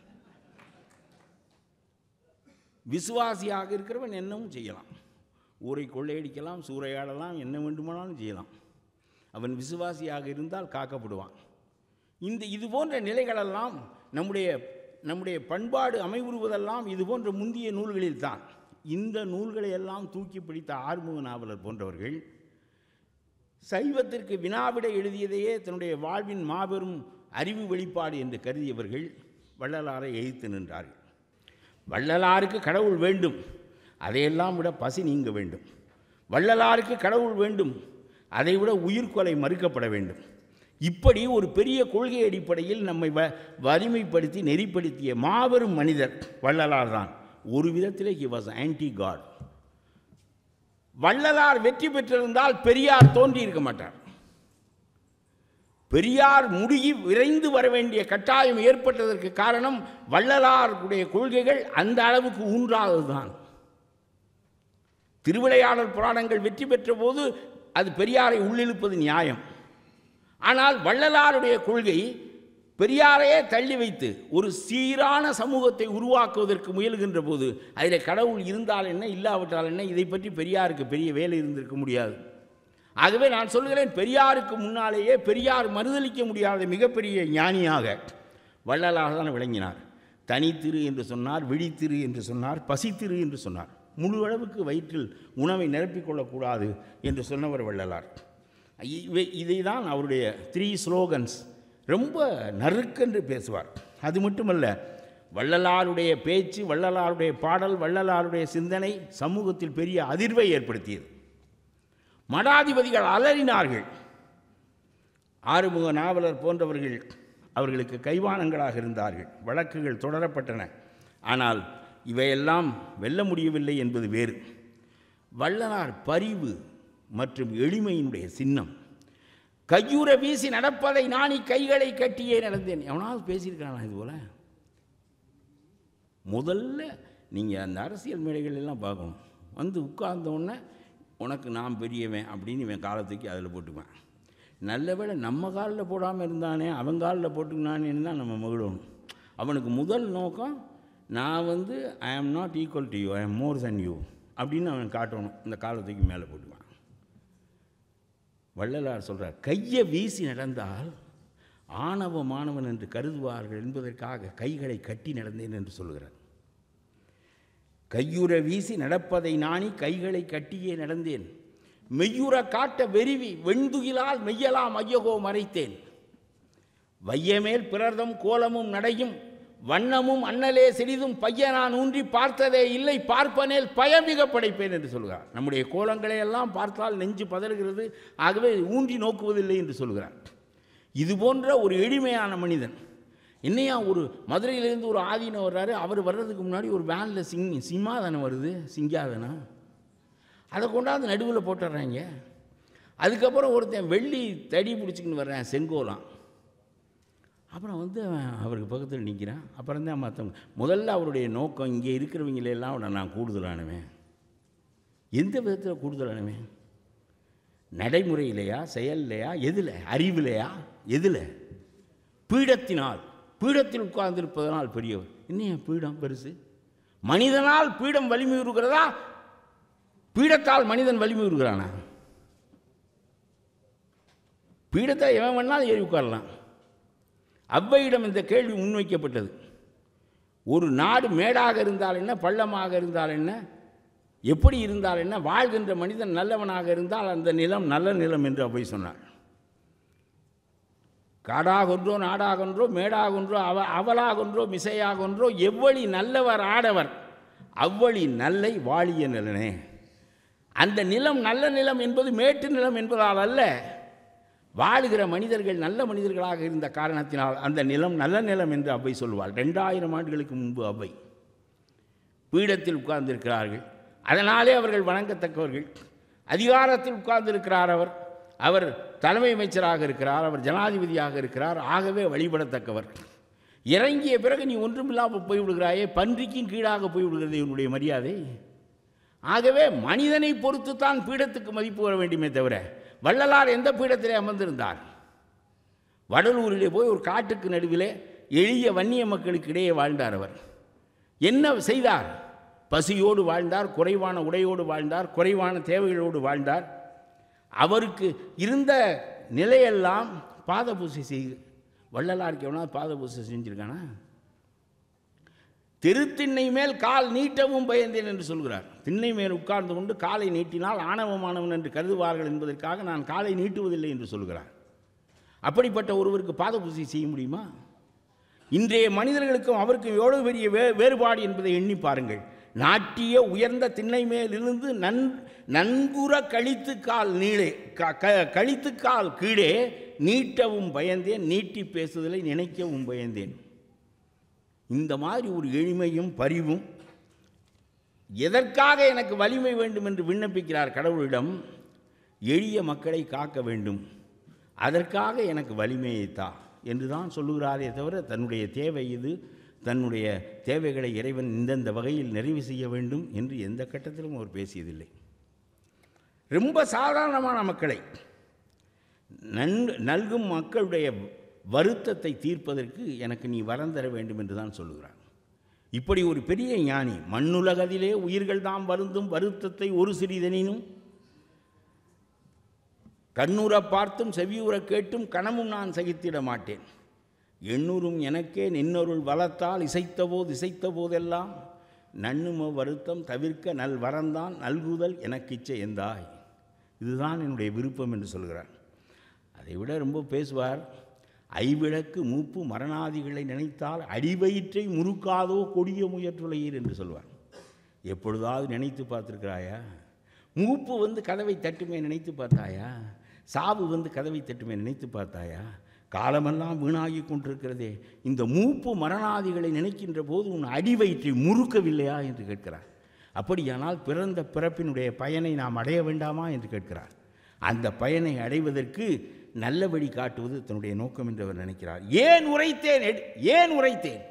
விசுவாசியாக இருக்கிறவன் என்னவும் செய்யலாம் ஊரை கொள்ளையடிக்கலாம் சூறையாடலாம் என்ன வேண்டுமானாலும் செய்யலாம் அவன் விசுவாசியாக இருந்தால் காக்கப்படுவான் இந்த இது போன்ற நிலைகளெல்லாம் நம்முடைய நம்முடைய பண்பாடு அமைவுறுவதெல்லாம் இது போன்ற முந்திய நூல்களில் தான் இந்த நூல்களை எல்லாம் தூக்கி பிடித்த ஆறுமுக நாவலர் போன்றவர்கள் சைவத்திற்கு வினாவிட எழுதியதையே தன்னுடைய வாழ்வின் மாபெரும் அறிவு வெளிப்பாடு என்று கருதியவர்கள் வள்ளலாரை எய்த்து நின்றார்கள் வள்ளலாருக்கு கடவுள் வேண்டும் அதையெல்லாம் விட பசி நீங்க வேண்டும் வள்ளலாருக்கு கடவுள் வேண்டும் அதை விட உயிர்கொலை மறுக்கப்பட வேண்டும் இப்படி ஒரு பெரிய கொள்கை அடிப்படையில் நம்மை வ வலிமைப்படுத்தி நெறிப்படுத்திய மாபெரும் மனிதர் வள்ளலார் தான் ஒரு விதத்தில் he was anti god Vallalar வெற்றி பெற்றிருந்தால் பெரியார் தோன்றி இருக்க மாட்டார் பெரியார் முடிகி விரைந்து வர வேண்டிய கட்டாயம் ஏற்பட்டதற்கு காரணம் வள்ளலாருடைய கொள்கைகள் அந்த அளவுக்கு தான் திருவிளையாடல் புராணங்கள் வெற்றி பெற்ற போது அது பெரியாரை உள்ளிழுப்பது நியாயம் ஆனால் வள்ளலாருடைய கொள்கை பெரியாரையே தள்ளி வைத்து ஒரு சீரான சமூகத்தை உருவாக்குவதற்கு முயல்கின்ற போது அதில் கடவுள் இருந்தால் என்ன இல்லாவிட்டால் என்ன இதை பற்றி பெரியாருக்கு பெரிய வேலை இருந்திருக்க முடியாது ஆகவே நான் சொல்கிறேன் பெரியாருக்கு முன்னாலேயே பெரியார் மறுதளிக்க முடியாத மிகப்பெரிய ஞானியாக வள்ளலாக தான் விளங்கினார் தனித்திரு என்று சொன்னார் விழித்திரு என்று சொன்னார் பசித்திரு என்று சொன்னார் முழு அளவுக்கு வயிற்றில் உணவை நிரப்பிக்கொள்ளக்கூடாது என்று சொன்னவர் வள்ளலார் இவை இதை தான் அவருடைய த்ரீ ஸ்லோகன்ஸ் ரொம்ப நறுக்கென்று பேசுவார் அது மட்டுமல்ல வள்ளலாருடைய பேச்சு வள்ளலாருடைய பாடல் வள்ளலாருடைய சிந்தனை சமூகத்தில் பெரிய அதிர்வை ஏற்படுத்தியது மடாதிபதிகள் அலறினார்கள் ஆறுமுக நாவலர் போன்றவர்கள் அவர்களுக்கு கைவானங்களாக இருந்தார்கள் வழக்குகள் தொடரப்பட்டன ஆனால் இவையெல்லாம் வெல்ல முடியவில்லை என்பது வேறு வள்ளலார் பரிவு மற்றும் எளிமையினுடைய சின்னம் கையூரை வீசி நடப்பதை நானி கைகளை கட்டியே நடந்தேன் எவனாவது பேசியிருக்கானா இது போல் முதல்ல நீங்கள் அந்த அரசியல் மேடைகள் எல்லாம் பார்க்கணும் வந்து உட்கார்ந்தோடனே உனக்கு நான் பெரியவன் அப்படின்னு இவன் காலத்துக்கு அதில் போட்டுக்குவேன் நல்ல வேலை நம்ம காலில் போடாமல் இருந்தானே அவன் காலில் போட்டுக்கினானேன்னு தான் நம்ம மகிழணும் அவனுக்கு முதல் நோக்கம் நான் வந்து I am not equal to you I am more then you அப்படின்னு அவன் காட்டணும் இந்த காலத்துக்கு மேலே போட்டுவான் வள்ளலார் சொல்கிறார் கையை வீசி நடந்தால் ஆணவ மாணவன் என்று கருதுவார்கள் என்பதற்காக கைகளை கட்டி நடந்தேன் என்று சொல்கிறார் கையுற வீசி நடப்பதை நாணி கைகளை கட்டியே நடந்தேன் மெய்யுற காட்ட வெறிவி வெண்துகிலால் மெய்யலாம் ஐயகோ மறைத்தேன் வையமேல் பிறர்தம் கோலமும் நடையும் வண்ணமும் அண்ணலே சிறிதும் பையனான் ஊன்றி பார்த்ததே இல்லை பார்ப்பனேல் பயமிக படைப்பேன் என்று சொல்கிறார் நம்முடைய கோலங்களை எல்லாம் பார்த்தால் நெஞ்சு பதறுகிறது ஆகவே ஊன்றி நோக்குவதில்லை என்று சொல்கிறார் இது போன்ற ஒரு எளிமையான மனிதன் என்னையா ஒரு மதுரையிலேருந்து ஒரு ஆதீனம் வர்றாரு அவர் வர்றதுக்கு முன்னாடி ஒரு வேனில் சிங் சிம்மாதனம் வருது சிங்காதனம் அதை கொண்டாந்து நடுவில் போட்டுடுறாங்க அதுக்கப்புறம் ஒருத்தன் வெள்ளி தடி பிடிச்சிக்கின்னு வர்றேன் செங்கோலாம் அப்புறம் வந்து அவருக்கு பக்கத்தில் நிற்கிறேன் அப்புறம் தான் மற்றவங்க முதல்ல அவருடைய நோக்கம் இங்கே இருக்கிறவங்களெல்லாம் அவனை நான் கூடுதலானுவேன் எந்த விதத்தில் கூடுதலானுவேன் நடைமுறையிலையா இல்லையா எதில் அறிவிலையா எதில் பீடத்தினால் பீடத்தில் உட்கார்ந்திருப்பதனால் பெரியவர் என்ன பீடம் பெருசு மனிதனால் பீடம் வலிமை உருகிறதா பீடத்தால் மனிதன் வலிமை உருகிறானா பீடத்தை எவன் வேணாலும் ஏறி உட்காரலாம் அவ்வையிடம் இந்த கேள்வி முன்வைக்கப்பட்டது ஒரு நாடு மேடாக இருந்தால் என்ன பள்ளமாக இருந்தால் என்ன எப்படி இருந்தால் என்ன வாழ்கின்ற மனிதன் நல்லவனாக இருந்தால் அந்த நிலம் நல்ல நிலம் என்று அவை சொன்னார் காடாகொன்றோ நாடாகொன்றோ மேடாகொன்றோ அவ அவலாகொன்றோ மிசையாகொன்றோ எவ்வளி நல்லவர் ஆடவர் அவ்வளி நல்லை வாழிய நிலனே அந்த நிலம் நல்ல நிலம் என்பது மேட்டு நிலம் என்பதால் அல்ல வாழுகிற மனிதர்கள் நல்ல மனிதர்களாக இருந்த காரணத்தினால் அந்த நிலம் நல்ல நிலம் என்று அவை சொல்வார் ரெண்டாயிரம் ஆண்டுகளுக்கு முன்பு அவை பீடத்தில் உட்கார்ந்திருக்கிறார்கள் அதனாலே அவர்கள் வணங்கத்தக்கவர்கள் அதிகாரத்தில் உட்கார்ந்திருக்கிறார் அவர் அவர் தலைமை அமைச்சராக இருக்கிறார் அவர் ஜனாதிபதியாக இருக்கிறார் ஆகவே வழிபடத்தக்கவர் இறங்கிய பிறகு நீ ஒன்றுமில்லாமல் போய்விடுகிறாயே பன்றிக்கும் கீழாக போய்விடுகிறது என்னுடைய மரியாதை ஆகவே மனிதனை பொறுத்து தான் பீடத்துக்கு மதிப்பு வர வேண்டுமே தவிர வள்ளலார் எந்த பீடத்திலே அமர்ந்திருந்தார் வடலூரிலே போய் ஒரு காட்டுக்கு நடுவிலே எளிய வன்னிய மக்களுக்கு இடையே வாழ்ந்தார் அவர் என்ன செய்தார் பசியோடு வாழ்ந்தார் குறைவான உடையோடு வாழ்ந்தார் குறைவான தேவைகளோடு வாழ்ந்தார் அவருக்கு இருந்த நிலையெல்லாம் பாத பூசை செய்து வள்ளலாருக்கு எவனா பாத பூசை செஞ்சுருக்கானா திருத்திண்ணை மேல் கால் நீட்டவும் பயந்தேன் என்று சொல்கிறார் திண்ணை மேல் உட்கார்ந்து கொண்டு காலை நீட்டினால் ஆணவமானவன் என்று கருதுவார்கள் என்பதற்காக நான் காலை நீட்டுவதில்லை என்று சொல்கிறார் அப்படிப்பட்ட ஒருவருக்கு பாத செய்ய முடியுமா இன்றைய மனிதர்களுக்கும் அவருக்கும் எவ்வளவு பெரிய வே வேறுபாடு என்பதை எண்ணி பாருங்கள் நாட்டிய உயர்ந்த திண்ணை மேலிருந்து நன் நன்குற கழித்து கால் நீளே கழித்து கால் கீழே நீட்டவும் பயந்தேன் நீட்டி பேசுதலை நினைக்கவும் பயந்தேன் இந்த மாதிரி ஒரு எளிமையும் பரிவும் எதற்காக எனக்கு வலிமை வேண்டும் என்று விண்ணப்பிக்கிறார் கடவுளிடம் எளிய மக்களை காக்க வேண்டும் அதற்காக எனக்கு வலிமையை தா என்று தான் சொல்லுகிறாரே தவிர தன்னுடைய தேவை இது தன்னுடைய தேவைகளை இறைவன் இந்தந்த வகையில் நிறைவு செய்ய வேண்டும் என்று எந்த கட்டத்திலும் அவர் பேசியதில்லை ரொம்ப சாதாரணமான மக்களை நன் நல்கும் மக்களுடைய வருத்தத்தை தீர்ப்பதற்கு எனக்கு நீ வரம் தர வேண்டும் என்று தான் சொல்லுகிறான் இப்படி ஒரு பெரிய ஞானி மண்ணுலகத்திலே உயிர்கள் தாம் வருந்தும் வருத்தத்தை ஒரு சிறிதனினும் கண்ணுற பார்த்தும் செவியுற கேட்டும் கணமும் நான் சகித்திட மாட்டேன் எண்ணூரும் எனக்கே நின்னொருள் வளத்தால் இசைத்தபோது இசைத்த போதெல்லாம் நன்னுமோ வருத்தம் தவிர்க்க நல் வரந்தான் நல்குதல் எனக்கு இச்சை எந்தாய் இதுதான் என்னுடைய விருப்பம் என்று சொல்கிறார் அதை விட ரொம்ப பேசுவார் ஐவிளக்கு மூப்பு மரணாதிகளை நினைத்தால் அடிவயிற்றை முறுக்காதோ கொடிய முயற்றுலையீர் என்று சொல்வார் எப்பொழுதாவது நினைத்து பார்த்துருக்கிறாயா மூப்பு வந்து கதவை தட்டுமே நினைத்து பார்த்தாயா சாவு வந்து கதவை தட்டுமே நினைத்து பார்த்தாயா காலமெல்லாம் வீணாகி கொண்டிருக்கிறதே இந்த மூப்பு மரணாதிகளை நினைக்கின்ற போது உன் அடிவயிற்றை முறுக்கவில்லையா என்று கேட்கிறார் அப்படியானால் பிறந்த பிறப்பினுடைய பயனை நாம் அடைய வேண்டாமா என்று கேட்கிறார் அந்த பயனை அடைவதற்கு நல்ல வழி காட்டுவது தன்னுடைய நோக்கம் என்று அவர் நினைக்கிறார் ஏன் உரைத்தேன் ஏன் உரைத்தேன்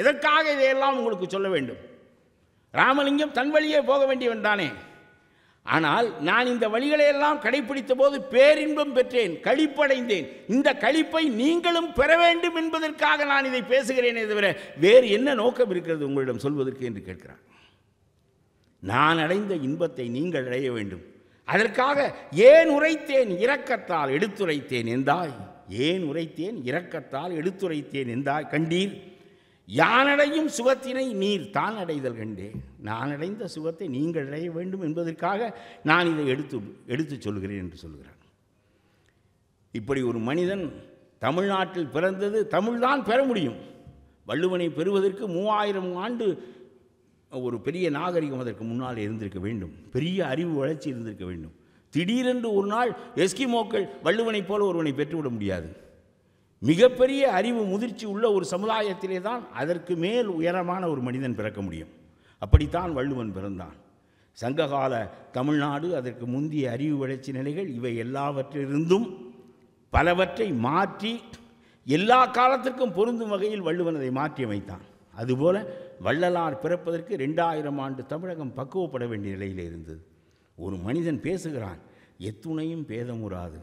எதற்காக இதையெல்லாம் உங்களுக்கு சொல்ல வேண்டும் ராமலிங்கம் தன் வழியே போக வேண்டியவன் தானே ஆனால் நான் இந்த வழிகளையெல்லாம் கடைபிடித்த போது பேரின்பம் பெற்றேன் கழிப்படைந்தேன் இந்த கழிப்பை நீங்களும் பெற வேண்டும் என்பதற்காக நான் இதை பேசுகிறேனே தவிர வேறு என்ன நோக்கம் இருக்கிறது உங்களிடம் சொல்வதற்கு என்று கேட்கிறார் நான் அடைந்த இன்பத்தை நீங்கள் அடைய வேண்டும் அதற்காக ஏன் உரைத்தேன் இரக்கத்தால் எடுத்துரைத்தேன் எந்தாய் ஏன் உரைத்தேன் இரக்கத்தால் எடுத்துரைத்தேன் எந்தாய் கண்டீர் யானடையும் சுகத்தினை நீர் தான் அடைதல் கண்டே நான் அடைந்த சுகத்தை நீங்கள் அடைய வேண்டும் என்பதற்காக நான் இதை எடுத்து எடுத்து சொல்கிறேன் என்று சொல்கிறான் இப்படி ஒரு மனிதன் தமிழ்நாட்டில் பிறந்தது தமிழ்தான் பெற முடியும் வள்ளுவனை பெறுவதற்கு மூவாயிரம் ஆண்டு ஒரு பெரிய நாகரிகம் அதற்கு முன்னால் இருந்திருக்க வேண்டும் பெரிய அறிவு வளர்ச்சி இருந்திருக்க வேண்டும் திடீரென்று ஒரு நாள் எஸ்கிமோக்கள் வள்ளுவனைப் போல ஒருவனை பெற்றுவிட முடியாது மிகப்பெரிய அறிவு முதிர்ச்சி உள்ள ஒரு சமுதாயத்திலே தான் அதற்கு மேல் உயரமான ஒரு மனிதன் பிறக்க முடியும் அப்படித்தான் வள்ளுவன் பிறந்தான் சங்ககால தமிழ்நாடு அதற்கு முந்தைய அறிவு வளர்ச்சி நிலைகள் இவை எல்லாவற்றிலிருந்தும் பலவற்றை மாற்றி எல்லா காலத்திற்கும் பொருந்தும் வகையில் வள்ளுவன் அதை மாற்றி அமைத்தான் அதுபோல் வள்ளலார் பிறப்பதற்கு ரெண்டாயிரம் ஆண்டு தமிழகம் பக்குவப்பட வேண்டிய நிலையில் இருந்தது ஒரு மனிதன் பேசுகிறான் எத்துணையும் பேதமுறாது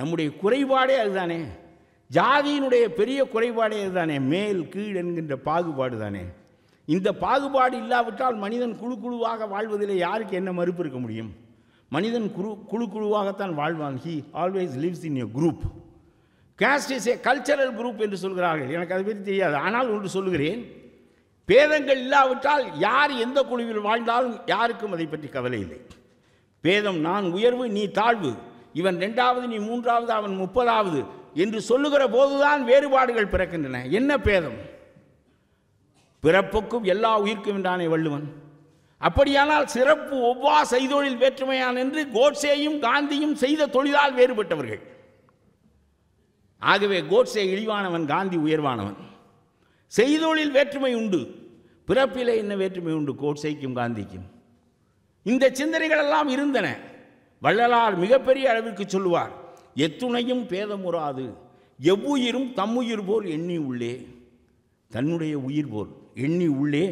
நம்முடைய குறைபாடே அதுதானே ஜாதியினுடைய பெரிய குறைபாடே அதுதானே மேல் கீழ் என்கின்ற பாகுபாடு தானே இந்த பாகுபாடு இல்லாவிட்டால் மனிதன் குழு குழுவாக வாழ்வதிலே யாருக்கு என்ன மறுப்பு இருக்க முடியும் மனிதன் குரு குழு குழுவாகத்தான் வாழ்வான் he always lives in a group caste is a cultural group என்று சொல்கிறார்கள் எனக்கு அதை பற்றி தெரியாது ஆனால் ஒன்று சொல்கிறேன் பேதங்கள் இல்லாவிட்டால் யார் எந்த குழுவில் வாழ்ந்தாலும் யாருக்கும் அதை பற்றி கவலை இல்லை பேதம் நான் உயர்வு நீ தாழ்வு இவன் ரெண்டாவது நீ மூன்றாவது அவன் முப்பதாவது என்று சொல்லுகிற போதுதான் வேறுபாடுகள் பிறக்கின்றன என்ன பேதம் பிறப்புக்கும் எல்லா உயிர்க்கும் என்றானே வள்ளுவன் அப்படியானால் சிறப்பு ஒவ்வா செய்தொழில் வேற்றுமையான் என்று கோட்ஸேயும் காந்தியும் செய்த தொழிலால் வேறுபட்டவர்கள் ஆகவே கோட்ஸே இழிவானவன் காந்தி உயர்வானவன் செய்தொழில் வேற்றுமை உண்டு பிறப்பிலே என்ன வேற்றுமை உண்டு கோட்சைக்கும் காந்திக்கும் இந்த சிந்தனைகளெல்லாம் இருந்தன வள்ளலார் மிகப்பெரிய அளவிற்கு சொல்லுவார் எத்துணையும் பேதமுறாது எவ்வுயிரும் தம்முயிர் போல் எண்ணி உள்ளே தன்னுடைய உயிர் போல் எண்ணி உள்ளே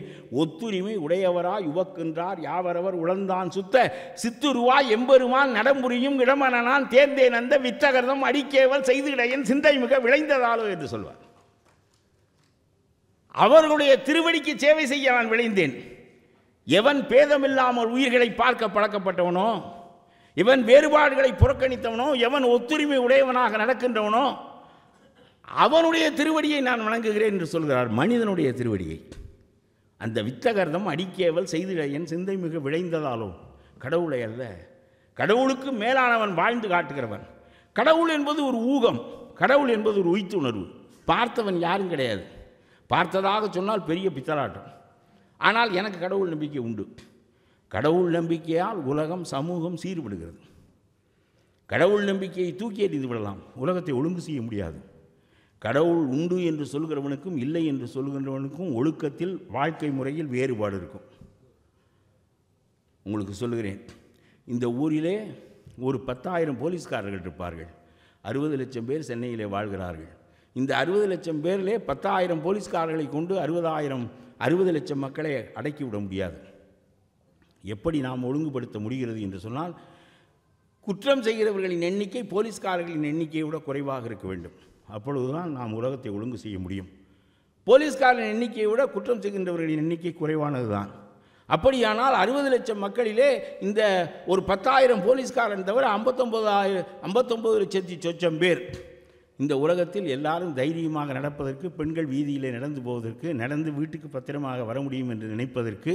ஒத்துரிமை உடையவராய் உவக்கின்றார் யாவரவர் உழந்தான் சுத்த சித்துருவாய் எம்பெருமான் நடம்புரியும் இடமனனான் தேர்ந்தேன் அந்த விற்றகரதம் அடிக்கேவல் செய்து இடையன் சிந்தை மிக விளைந்ததாலோ என்று சொல்வார் அவர்களுடைய திருவடிக்கு சேவை செய்ய நான் விளைந்தேன் எவன் பேதமில்லாமல் உயிர்களை பார்க்க பழக்கப்பட்டவனோ இவன் வேறுபாடுகளை புறக்கணித்தவனோ எவன் ஒத்துரிமை உடையவனாக நடக்கின்றவனோ அவனுடைய திருவடியை நான் வணங்குகிறேன் என்று சொல்கிறார் மனிதனுடைய திருவடியை அந்த வித்தகர்தம் அடிக்கேவல் செய்திட என் சிந்தை மிக விளைந்ததாலோ கடவுளை அல்ல கடவுளுக்கு மேலானவன் வாழ்ந்து காட்டுகிறவன் கடவுள் என்பது ஒரு ஊகம் கடவுள் என்பது ஒரு உய்த்துணர்வு பார்த்தவன் யாரும் கிடையாது பார்த்ததாக சொன்னால் பெரிய பித்தலாட்டம் ஆனால் எனக்கு கடவுள் நம்பிக்கை உண்டு கடவுள் நம்பிக்கையால் உலகம் சமூகம் சீர்படுகிறது கடவுள் நம்பிக்கையை தூக்கி எறிந்து விடலாம் உலகத்தை ஒழுங்கு செய்ய முடியாது கடவுள் உண்டு என்று சொல்கிறவனுக்கும் இல்லை என்று சொல்கிறவனுக்கும் ஒழுக்கத்தில் வாழ்க்கை முறையில் வேறுபாடு இருக்கும் உங்களுக்கு சொல்லுகிறேன் இந்த ஊரிலே ஒரு பத்தாயிரம் போலீஸ்காரர்கள் இருப்பார்கள் அறுபது லட்சம் பேர் சென்னையிலே வாழ்கிறார்கள் இந்த அறுபது லட்சம் பேரிலே பத்தாயிரம் போலீஸ்காரர்களை கொண்டு அறுபதாயிரம் அறுபது லட்சம் மக்களை அடக்கிவிட முடியாது எப்படி நாம் ஒழுங்குபடுத்த முடிகிறது என்று சொன்னால் குற்றம் செய்கிறவர்களின் எண்ணிக்கை போலீஸ்காரர்களின் எண்ணிக்கையை விட குறைவாக இருக்க வேண்டும் அப்பொழுதுதான் நாம் உலகத்தை ஒழுங்கு செய்ய முடியும் போலீஸ்காரின் எண்ணிக்கையை விட குற்றம் செய்கின்றவர்களின் எண்ணிக்கை குறைவானது தான் அப்படியானால் அறுபது லட்சம் மக்களிலே இந்த ஒரு பத்தாயிரம் போலீஸ்காரன் தவிர ஐம்பத்தொம்பதாயிரம் ஐம்பத்தொம்பது லட்சத்தி சொச்சம் பேர் இந்த உலகத்தில் எல்லாரும் தைரியமாக நடப்பதற்கு பெண்கள் வீதியிலே நடந்து போவதற்கு நடந்து வீட்டுக்கு பத்திரமாக வர முடியும் என்று நினைப்பதற்கு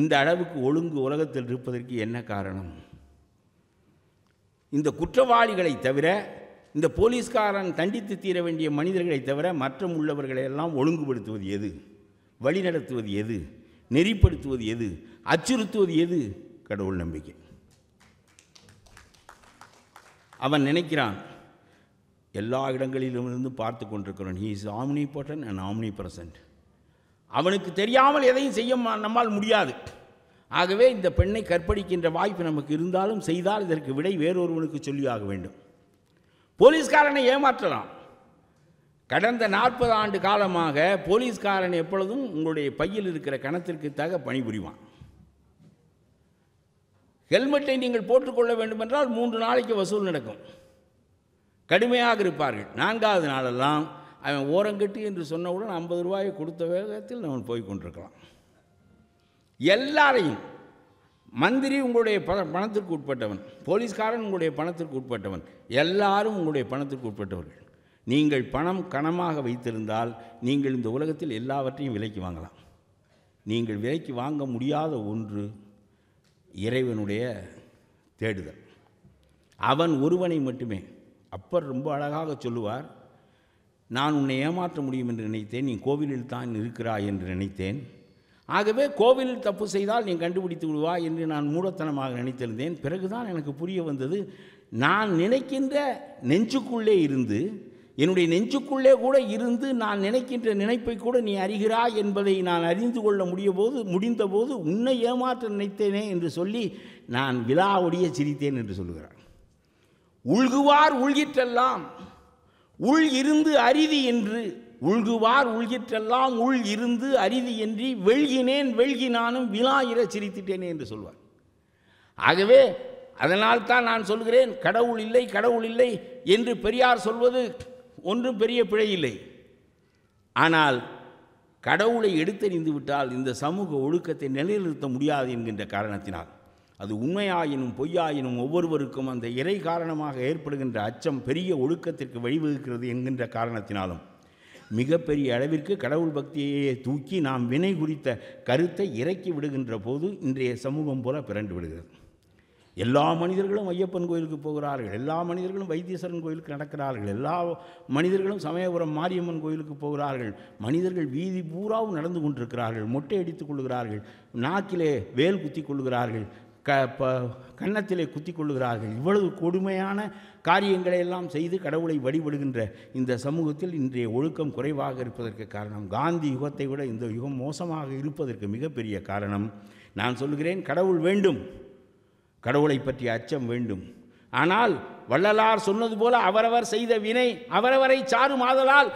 இந்த அளவுக்கு ஒழுங்கு உலகத்தில் இருப்பதற்கு என்ன காரணம் இந்த குற்றவாளிகளை தவிர இந்த போலீஸ்காரன் தண்டித்து தீர வேண்டிய மனிதர்களை தவிர மற்றும் உள்ளவர்களை எல்லாம் ஒழுங்குபடுத்துவது எது வழிநடத்துவது எது நெறிப்படுத்துவது எது அச்சுறுத்துவது எது கடவுள் நம்பிக்கை அவன் நினைக்கிறான் எல்லா இடங்களிலும் இருந்து பார்த்து கொண்டிருக்கிறோம் he is omnipotent and omnipresent அவனுக்கு தெரியாமல் எதையும் செய்ய நம்மால் முடியாது ஆகவே இந்த பெண்ணை கற்பழிக்கின்ற வாய்ப்பு நமக்கு இருந்தாலும் செய்தால் இதற்கு விடை வேறொருவனுக்கு சொல்லியாக வேண்டும் போலீஸ்காரனை ஏமாற்றலாம் கடந்த நாற்பது ஆண்டு காலமாக போலீஸ்காரன் எப்பொழுதும் உங்களுடைய பையில் இருக்கிற கணத்திற்கு தக பணிபுரிவான் ஹெல்மெட்டை நீங்கள் போட்டுக்கொள்ள வேண்டுமென்றால் மூன்று நாளைக்கு வசூல் நடக்கும் கடுமையாக இருப்பார்கள் நான்காவது நாளெல்லாம் அவன் ஓரங்கட்டி என்று சொன்னவுடன் ஐம்பது ரூபாயை கொடுத்த வேகத்தில் அவன் போய் கொண்டிருக்கலாம் எல்லாரையும் மந்திரி உங்களுடைய பண பணத்திற்கு உட்பட்டவன் போலீஸ்காரன் உங்களுடைய பணத்திற்கு உட்பட்டவன் எல்லாரும் உங்களுடைய பணத்திற்கு உட்பட்டவர்கள் நீங்கள் பணம் கணமாக வைத்திருந்தால் நீங்கள் இந்த உலகத்தில் எல்லாவற்றையும் விலைக்கு வாங்கலாம் நீங்கள் விலைக்கு வாங்க முடியாத ஒன்று இறைவனுடைய தேடுதல் அவன் ஒருவனை மட்டுமே அப்பர் ரொம்ப அழகாக சொல்லுவார் நான் உன்னை ஏமாற்ற முடியும் என்று நினைத்தேன் நீ கோவிலில் தான் இருக்கிறாய் என்று நினைத்தேன் ஆகவே கோவிலில் தப்பு செய்தால் நீ கண்டுபிடித்து விடுவாய் என்று நான் மூடத்தனமாக நினைத்திருந்தேன் பிறகுதான் எனக்கு புரிய வந்தது நான் நினைக்கின்ற நெஞ்சுக்குள்ளே இருந்து என்னுடைய நெஞ்சுக்குள்ளே கூட இருந்து நான் நினைக்கின்ற நினைப்பை கூட நீ அறிகிறாய் என்பதை நான் அறிந்து கொள்ள முடிய போது முடிந்தபோது உன்னை ஏமாற்ற நினைத்தேனே என்று சொல்லி நான் விழாவுடைய சிரித்தேன் என்று சொல்லுகிறார் உள்குவார் உள்கிற்றெல்லாம் உள் இருந்து அரிதி என்று உள்குவார் உள்கிற்றெல்லாம் உள் இருந்து அரிதி என்று வெள்கினேன் வெள்கினானும் விலாயிர சிரித்திட்டேனே என்று சொல்வார் ஆகவே அதனால் தான் நான் சொல்கிறேன் கடவுள் இல்லை கடவுள் இல்லை என்று பெரியார் சொல்வது ஒன்றும் பெரிய பிழை இல்லை ஆனால் கடவுளை எடுத்தறிந்து விட்டால் இந்த சமூக ஒழுக்கத்தை நிலைநிறுத்த முடியாது என்கின்ற காரணத்தினால் அது உண்மையாயினும் பொய்யாயினும் ஒவ்வொருவருக்கும் அந்த இறை காரணமாக ஏற்படுகின்ற அச்சம் பெரிய ஒழுக்கத்திற்கு வழிவகுக்கிறது என்கின்ற காரணத்தினாலும் மிகப்பெரிய அளவிற்கு கடவுள் பக்தியையே தூக்கி நாம் வினை குறித்த கருத்தை இறக்கி விடுகின்ற போது இன்றைய சமூகம் போல பிறண்டு விடுகிறது எல்லா மனிதர்களும் ஐயப்பன் கோயிலுக்கு போகிறார்கள் எல்லா மனிதர்களும் வைத்தீஸ்வரன் கோயிலுக்கு நடக்கிறார்கள் எல்லா மனிதர்களும் சமயபுரம் மாரியம்மன் கோயிலுக்கு போகிறார்கள் மனிதர்கள் வீதி பூராவும் நடந்து கொண்டிருக்கிறார்கள் மொட்டை அடித்துக் கொள்கிறார்கள் நாக்கிலே வேல் குத்தி கொள்கிறார்கள் க ப கன்னத்திலே குத்தி கொள்ளுகிறார்கள் இவ்வளவு கொடுமையான காரியங்களை எல்லாம் செய்து கடவுளை வழிபடுகின்ற இந்த சமூகத்தில் இன்றைய ஒழுக்கம் குறைவாக இருப்பதற்கு காரணம் காந்தி யுகத்தை விட இந்த யுகம் மோசமாக இருப்பதற்கு மிகப்பெரிய காரணம் நான் சொல்கிறேன் கடவுள் வேண்டும் கடவுளை பற்றிய அச்சம் வேண்டும் ஆனால் வள்ளலார் சொன்னது போல அவரவர் செய்த வினை அவரவரை சாருமாதலால்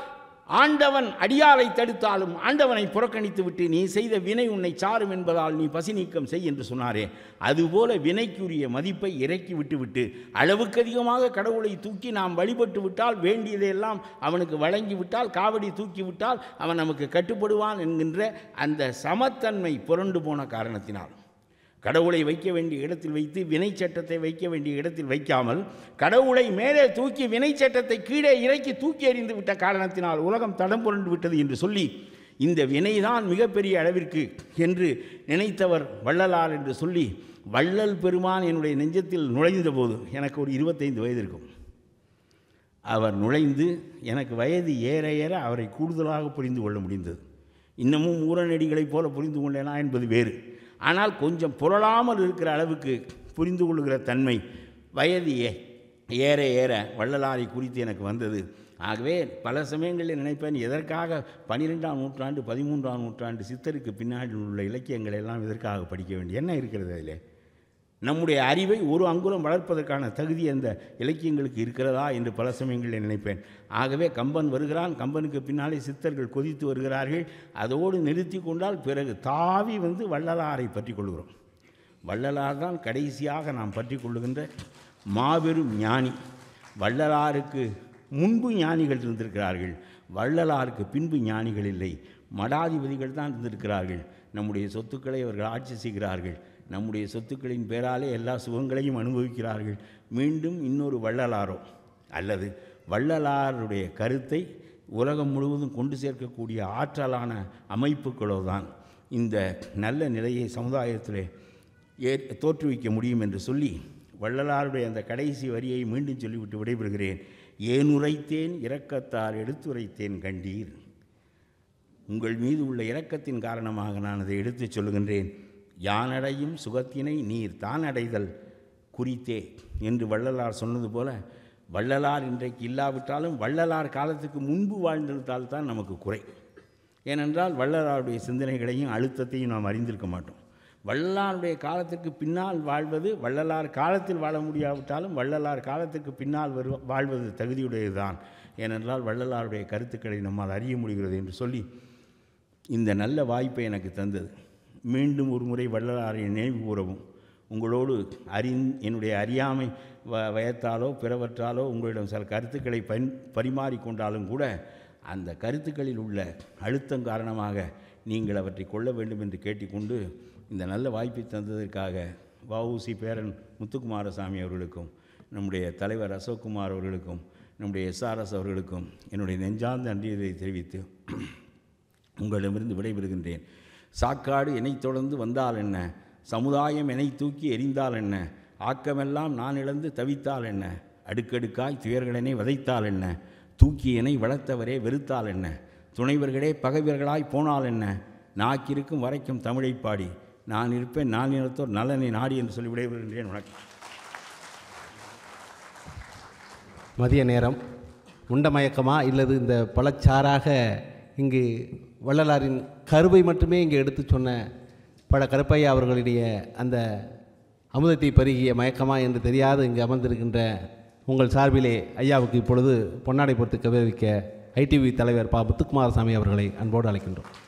ஆண்டவன் அடியாலை தடுத்தாலும் ஆண்டவனை புறக்கணித்து விட்டு நீ செய்த வினை உன்னை சாரும் என்பதால் நீ பசி நீக்கம் செய் என்று சொன்னாரே அதுபோல வினைக்குரிய மதிப்பை இறக்கி விட்டுவிட்டு அளவுக்கு அதிகமாக கடவுளை தூக்கி நாம் வழிபட்டு விட்டால் வேண்டியதையெல்லாம் அவனுக்கு வழங்கிவிட்டால் காவடி தூக்கி விட்டால் அவன் நமக்கு கட்டுப்படுவான் என்கின்ற அந்த சமத்தன்மை புரண்டு போன காரணத்தினால் கடவுளை வைக்க வேண்டிய இடத்தில் வைத்து வினை சட்டத்தை வைக்க வேண்டிய இடத்தில் வைக்காமல் கடவுளை மேலே தூக்கி வினை சட்டத்தை கீழே இறக்கி தூக்கி எறிந்து விட்ட காரணத்தினால் உலகம் தடம் புரண்டு விட்டது என்று சொல்லி இந்த வினைதான் மிகப்பெரிய அளவிற்கு என்று நினைத்தவர் வள்ளலார் என்று சொல்லி வள்ளல் பெருமான் என்னுடைய நெஞ்சத்தில் நுழைந்த போது எனக்கு ஒரு இருபத்தைந்து வயது இருக்கும் அவர் நுழைந்து எனக்கு வயது ஏற ஏற அவரை கூடுதலாக புரிந்து கொள்ள முடிந்தது இன்னமும் ஊரநடிகளைப் போல புரிந்து கொண்டேனா என்பது வேறு ஆனால் கொஞ்சம் புரளாமல் இருக்கிற அளவுக்கு புரிந்து கொள்கிற தன்மை வயது ஏற ஏற வள்ளலாரை குறித்து எனக்கு வந்தது ஆகவே பல சமயங்களில் நினைப்பேன் எதற்காக பனிரெண்டாம் நூற்றாண்டு பதிமூன்றாம் நூற்றாண்டு சித்தருக்கு பின்னாடி உள்ள இலக்கியங்களை எல்லாம் எதற்காக படிக்க வேண்டிய என்ன இருக்கிறது அதில் நம்முடைய அறிவை ஒரு அங்குலம் வளர்ப்பதற்கான தகுதி அந்த இலக்கியங்களுக்கு இருக்கிறதா என்று பல சமயங்களில் நினைப்பேன் ஆகவே கம்பன் வருகிறான் கம்பனுக்கு பின்னாலே சித்தர்கள் கொதித்து வருகிறார்கள் அதோடு நிறுத்தி கொண்டால் பிறகு தாவி வந்து வள்ளலாரை பற்றி கொள்கிறோம் வள்ளலார் தான் கடைசியாக நாம் பற்றி கொள்ளுகின்ற மாபெரும் ஞானி வள்ளலாருக்கு முன்பு ஞானிகள் இருந்திருக்கிறார்கள் வள்ளலாருக்கு பின்பு ஞானிகள் இல்லை மடாதிபதிகள் தான் இருந்திருக்கிறார்கள் நம்முடைய சொத்துக்களை அவர்கள் ஆட்சி செய்கிறார்கள் நம்முடைய சொத்துக்களின் பேராலே எல்லா சுகங்களையும் அனுபவிக்கிறார்கள் மீண்டும் இன்னொரு வள்ளலாரோ அல்லது வள்ளலாருடைய கருத்தை உலகம் முழுவதும் கொண்டு சேர்க்கக்கூடிய ஆற்றலான அமைப்புகளோ தான் இந்த நல்ல நிலையை சமுதாயத்தில் ஏ தோற்றுவிக்க முடியும் என்று சொல்லி வள்ளலாருடைய அந்த கடைசி வரியை மீண்டும் சொல்லிவிட்டு விடைபெறுகிறேன் ஏனுரைத்தேன் இரக்கத்தார் எடுத்துரைத்தேன் கண்டீர் உங்கள் மீது உள்ள இரக்கத்தின் காரணமாக நான் அதை எடுத்துச் சொல்கின்றேன் யானடையும் சுகத்தினை நீர் தான் அடைதல் குறித்தே என்று வள்ளலார் சொன்னது போல வள்ளலார் இன்றைக்கு இல்லாவிட்டாலும் வள்ளலார் காலத்துக்கு முன்பு வாழ்ந்திருந்தால் தான் நமக்கு குறை ஏனென்றால் வள்ளலாருடைய சிந்தனைகளையும் அழுத்தத்தையும் நாம் அறிந்திருக்க மாட்டோம் வள்ளலாருடைய காலத்திற்கு பின்னால் வாழ்வது வள்ளலார் காலத்தில் வாழ முடியாவிட்டாலும் வள்ளலார் காலத்திற்கு பின்னால் வரு வாழ்வது தகுதியுடையதுதான் ஏனென்றால் வள்ளலாருடைய கருத்துக்களை நம்மால் அறிய முடிகிறது என்று சொல்லி இந்த நல்ல வாய்ப்பை எனக்கு தந்தது மீண்டும் ஒரு முறை வள்ளலாரை நினைவு கூறவும் உங்களோடு அறிந் என்னுடைய அறியாமை வ வயத்தாலோ பிறவற்றாலோ உங்களிடம் சில கருத்துக்களை பன் பரிமாறிக்கொண்டாலும் கூட அந்த கருத்துக்களில் உள்ள அழுத்தம் காரணமாக நீங்கள் அவற்றை கொள்ள வேண்டும் என்று கேட்டுக்கொண்டு இந்த நல்ல வாய்ப்பை தந்ததற்காக வஉசி பேரன் முத்துக்குமாரசாமி அவர்களுக்கும் நம்முடைய தலைவர் அசோக்குமார் அவர்களுக்கும் நம்முடைய எஸ்ஆர்எஸ் அவர்களுக்கும் என்னுடைய நெஞ்சார்ந்த நன்றியை தெரிவித்து உங்களிடமிருந்து விடைபெறுகின்றேன் சாக்காடு என்னை தொடர்ந்து வந்தால் என்ன சமுதாயம் என்னை தூக்கி எரிந்தால் என்ன ஆக்கமெல்லாம் நான் இழந்து தவித்தால் என்ன அடுக்கடுக்காய் துயர்களினை விதைத்தால் என்ன தூக்கி என்னை வளர்த்தவரே வெறுத்தால் என்ன துணைவர்களே பகைவர்களாய் போனால் என்ன நாக்கிருக்கும் வரைக்கும் தமிழை பாடி நான் இருப்பேன் நான் இனத்தோர் நலனை நாடி என்று சொல்லி விடைபெறுகின்றேன் வணக்கம் மதிய நேரம் உண்டமயக்கமா இல்லது இந்த பழச்சாராக இங்கு வள்ளலாரின் கருவை மட்டுமே இங்கே எடுத்து சொன்ன பல கருப்பையா அவர்களுடைய அந்த அமுதத்தை பருகிய மயக்கமா என்று தெரியாது இங்கே அமர்ந்திருக்கின்ற உங்கள் சார்பிலே ஐயாவுக்கு இப்பொழுது பொன்னாடை பொறுத்து கவிழ்விக்க ஐடிவி தலைவர் பா முத்துக்குமாரசாமி அவர்களை அன்போடு அழைக்கின்றோம்